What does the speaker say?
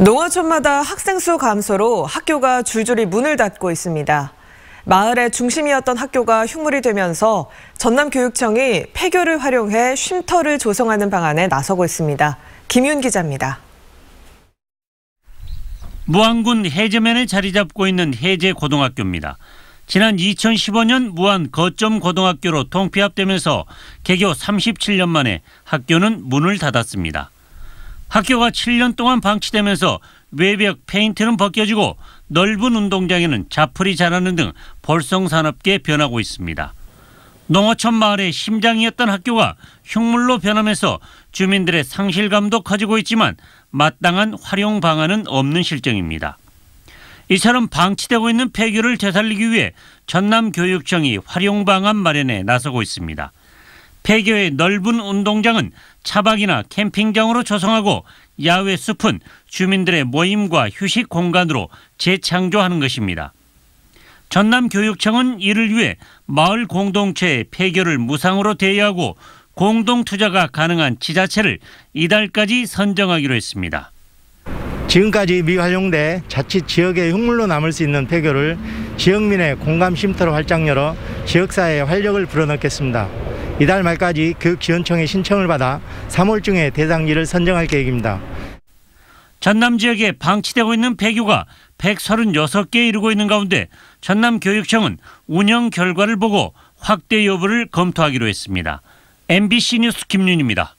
농어촌마다 학생 수 감소로 학교가 줄줄이 문을 닫고 있습니다. 마을의 중심이었던 학교가 흉물이 되면서 전남교육청이 폐교를 활용해 쉼터를 조성하는 방안에 나서고 있습니다. 김윤 기자입니다. 무안군 해제면에 자리 잡고 있는 해제 고등학교입니다. 지난 2015년 무안 거점 고등학교로 통폐합되면서 개교 37년 만에 학교는 문을 닫았습니다. 학교가 7년 동안 방치되면서 외벽 페인트는 벗겨지고 넓은 운동장에는 자풀이 자라는 등벌성산업계 변하고 있습니다. 농어촌 마을의 심장이었던 학교가 흉물로 변하면서 주민들의 상실감도 커지고 있지만 마땅한 활용 방안은 없는 실정입니다. 이처럼 방치되고 있는 폐교를 되살리기 위해 전남교육청이 활용 방안 마련에 나서고 있습니다. 폐교의 넓은 운동장은 차박이나 캠핑장으로 조성하고 야외 숲은 주민들의 모임과 휴식 공간으로 재창조하는 것입니다. 전남교육청은 이를 위해 마을 공동체의 폐교를 무상으로 대여하고 공동 투자가 가능한 지자체를 이달까지 선정하기로 했습니다. 지금까지 미활용돼 자칫 지역의 흉물로 남을 수 있는 폐교를 지역민의 공감 쉼터로 활짝 열어 지역사회의 활력을 불어넣겠습니다. 이달 말까지 교육지원청의 그 신청을 받아 3월 중에 대상지를 선정할 계획입니다. 전남 지역에 방치되고 있는 배교가 136개에 이르고 있는 가운데 전남교육청은 운영 결과를 보고 확대 여부를 검토하기로 했습니다. MBC 뉴스 김윤입니다.